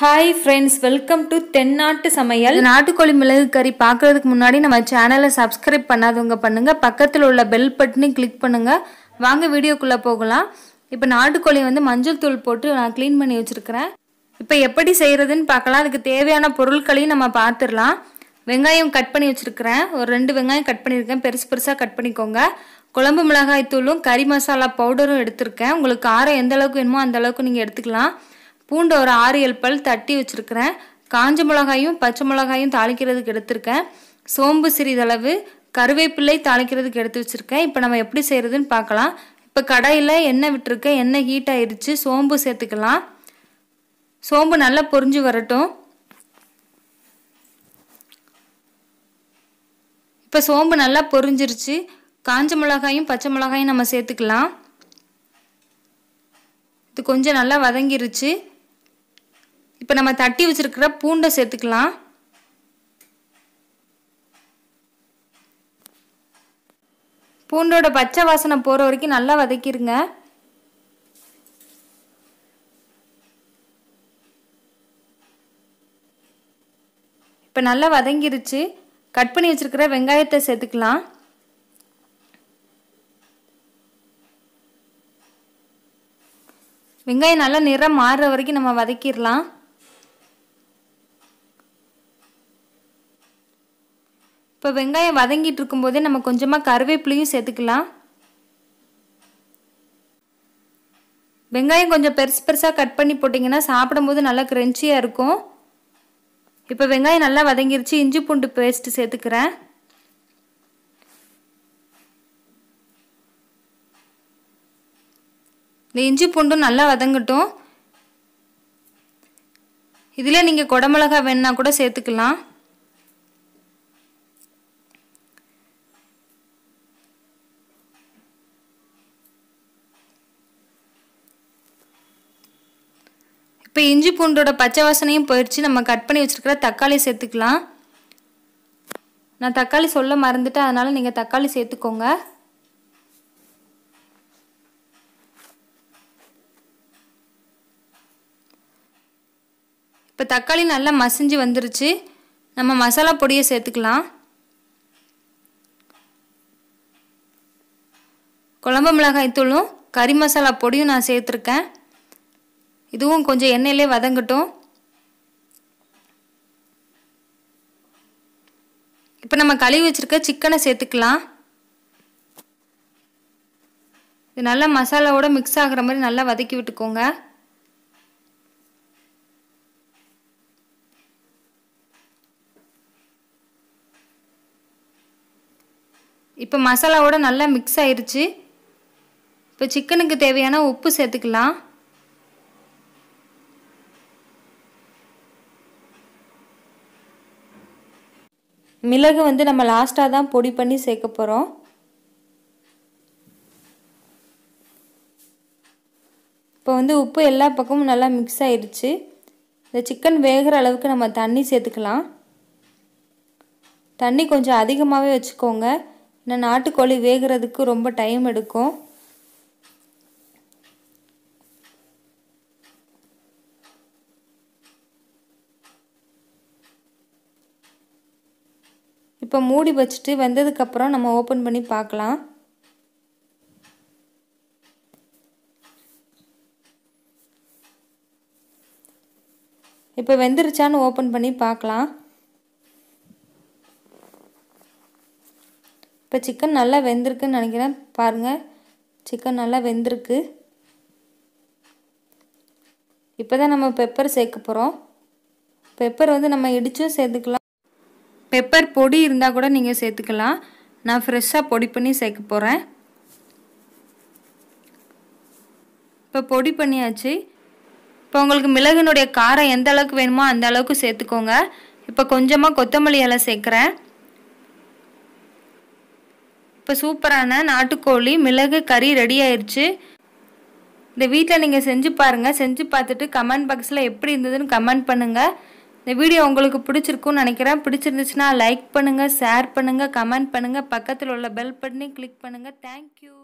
hi friends welcome to தென்னாட்டு சமையல் நாட்டுக்கோழி மிளகு கறி பார்க்கறதுக்கு முன்னாடி நம்ம சேனலை சப்ஸ்கிரைப் பண்ணாதவங்க பண்ணுங்கள் பக்கத்தில் உள்ள பெல் பட்டனையும் கிளிக் பண்ணுங்கள் வாங்க வீடியோக்குள்ளே போகலாம் இப்போ நாட்டுக்கோழி வந்து மஞ்சள் தூள் போட்டு நான் க்ளீன் பண்ணி வச்சுருக்கிறேன் இப்போ எப்படி செய்கிறதுன்னு பார்க்கலாம் அதுக்கு தேவையான பொருட்களையும் நம்ம பார்த்துடலாம் வெங்காயம் கட் பண்ணி வச்சுருக்கிறேன் ஒரு ரெண்டு வெங்காயம் கட் பண்ணியிருக்கேன் பெருசு பெருசாக கட் பண்ணிக்கோங்க குழம்பு மிளகாய் தூளும் கறி மசாலா பவுடரும் எடுத்திருக்கேன் உங்களுக்கு காரம் எந்த அளவுக்கு வேணுமோ அந்த அளவுக்கு நீங்கள் எடுத்துக்கலாம் பூண்டை ஒரு ஆறு ஏழு பல் தட்டி வச்சுருக்கிறேன் காஞ்ச மிளகாயும் பச்சை மிளகாயும் தாளிக்கிறதுக்கு எடுத்திருக்கேன் சோம்பு சிறிதளவு கருவேப்பிள்ளை தாளிக்கிறதுக்கு எடுத்து வச்சுருக்கேன் இப்போ நம்ம எப்படி செய்கிறதுன்னு பார்க்கலாம் இப்போ கடாயில் எண்ணெய் விட்டுருக்கேன் எண்ணெய் ஹீட் ஆயிடுச்சு சோம்பு சேர்த்துக்கலாம் சோம்பு நல்லா பொறிஞ்சு வரட்டும் இப்போ சோம்பு நல்லா பொறிஞ்சிருச்சு காஞ்ச மிளகாயும் பச்சை மிளகாயும் நம்ம சேர்த்துக்கலாம் இது கொஞ்சம் நல்லா வதங்கிருச்சு இப்போ நம்ம தட்டி வச்சிருக்கிற பூண்டை சேர்த்துக்கலாம் பூண்டோட பச்சை வாசனை போகிற வரைக்கும் நல்லா வதக்கிடுங்க இப்போ நல்லா வதங்கிருச்சு கட் பண்ணி வச்சுருக்கிற வெங்காயத்தை சேர்த்துக்கலாம் வெங்காயம் நல்லா நிறம் மாறுற வரைக்கும் நம்ம வதக்கிடலாம் இப்போ வெங்காயம் வதங்கிட்டு இருக்கும்போதே நம்ம கொஞ்சமாக கருவேப்பிலையும் சேர்த்துக்கலாம் வெங்காயம் கொஞ்சம் பெருசு பெருசாக கட் பண்ணி போட்டிங்கன்னா சாப்பிடும்போது நல்லா க்ரென்ச்சியாக இருக்கும் இப்போ வெங்காயம் நல்லா வதங்கிருச்சு இஞ்சி பூண்டு பேஸ்ட்டு சேர்த்துக்கிறேன் இந்த இஞ்சி பூண்டும் நல்லா வதங்கட்டும் இதில் நீங்கள் குடமிளகா வேணுன்னா கூட சேர்த்துக்கலாம் இப்போ இஞ்சி பூண்டோட பச்சை வாசனையும் போயிடுச்சு நம்ம கட் பண்ணி வச்சுருக்கிற தக்காளி சேர்த்துக்கலாம் நான் தக்காளி சொல்ல மறந்துட்டேன் அதனால் நீங்கள் தக்காளி சேர்த்துக்கோங்க இப்போ தக்காளி நல்லா மசிஞ்சு வந்துருச்சு நம்ம மசாலா பொடியை சேர்த்துக்கலாம் குழம்பு மிளகாய் தூளும் கறி மசாலா பொடியும் நான் சேர்த்துருக்கேன் இதுவும் கொஞ்சம் எண்ணெயிலே வதங்கட்டும் இப்போ நம்ம கழுவி வச்சுருக்க சிக்கனை சேர்த்துக்கலாம் இது நல்லா மசாலாவோட மிக்ஸ் ஆகிற மாதிரி நல்லா வதக்கி விட்டுக்கோங்க இப்போ மசாலாவோட நல்லா மிக்ஸ் ஆயிடுச்சு இப்போ சிக்கனுக்கு தேவையான உப்பு சேர்த்துக்கலாம் மிளகு வந்து நம்ம லாஸ்ட்டாக தான் பொடி பண்ணி சேர்க்க போகிறோம் இப்போ வந்து உப்பு எல்லா பக்கமும் நல்லா மிக்ஸ் ஆயிடுச்சு இந்த சிக்கன் வேகிற அளவுக்கு நம்ம தண்ணி சேர்த்துக்கலாம் தண்ணி கொஞ்சம் அதிகமாகவே வச்சுக்கோங்க ஏன்னா நாட்டுக்கோழி வேகிறதுக்கு ரொம்ப டைம் எடுக்கும் இப்போ மூடி வச்சுட்டு வந்ததுக்கப்புறம் நம்ம ஓப்பன் பண்ணி பார்க்கலாம் இப்போ வெந்துருச்சான்னு ஓப்பன் பண்ணி பார்க்கலாம் இப்போ சிக்கன் நல்லா வெந்திருக்குன்னு நினைக்கிறேன் பாருங்கள் சிக்கன் நல்லா வெந்திருக்கு இப்போ தான் நம்ம பெப்பர் சேர்க்க போகிறோம் பெப்பர் வந்து நம்ம இடித்தும் சேர்த்துக்கலாம் பெப்பர் பொடி இருந்தால் கூட நீங்கள் சேர்த்துக்கலாம் நான் ஃப்ரெஷ்ஷாக பொடி பண்ணி சேர்க்க போகிறேன் இப்போ பொடி பண்ணியாச்சு இப்போ உங்களுக்கு மிளகுனுடைய காரம் எந்த அளவுக்கு வேணுமோ அந்த அளவுக்கு சேர்த்துக்கோங்க இப்போ கொஞ்சமாக கொத்தமல்லி இலை சேர்க்குறேன் இப்போ சூப்பரான நாட்டுக்கோழி மிளகு கறி ரெடி ஆயிடுச்சு இந்த வீட்டில் நீங்கள் செஞ்சு பாருங்கள் செஞ்சு பார்த்துட்டு கமெண்ட் பாக்ஸில் எப்படி இருந்ததுன்னு கமெண்ட் பண்ணுங்கள் இந்த வீடியோ உங்களுக்கு பிடிச்சிருக்குன்னு நினைக்கிறேன் பிடிச்சிருந்துச்சுன்னா லைக் பண்ணுங்கள் ஷேர் பண்ணுங்கள் கமெண்ட் பண்ணுங்கள் பக்கத்தில் உள்ள பெல் பட்டனையும் கிளிக் பண்ணுங்கள் தேங்க்யூ